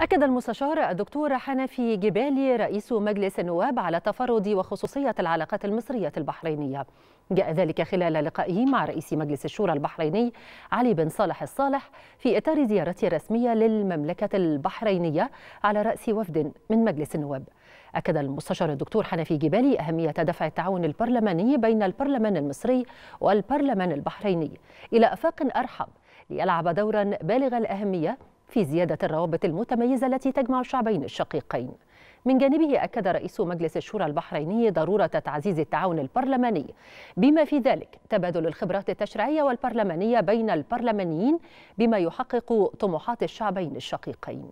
أكد المستشار الدكتور حنفي جبالي رئيس مجلس النواب على تفرد وخصوصية العلاقات المصرية البحرينية جاء ذلك خلال لقائه مع رئيس مجلس الشورى البحريني علي بن صالح الصالح في إطار زيارته الرسمية للمملكة البحرينية على رأس وفد من مجلس النواب أكد المستشار الدكتور حنفي جبالي أهمية دفع التعاون البرلماني بين البرلمان المصري والبرلمان البحريني إلى أفاق أرحب ليلعب دورا بالغ الأهمية في زيادة الروابط المتميزة التي تجمع الشعبين الشقيقين من جانبه أكد رئيس مجلس الشورى البحريني ضرورة تعزيز التعاون البرلماني بما في ذلك تبادل الخبرات التشريعية والبرلمانية بين البرلمانيين بما يحقق طموحات الشعبين الشقيقين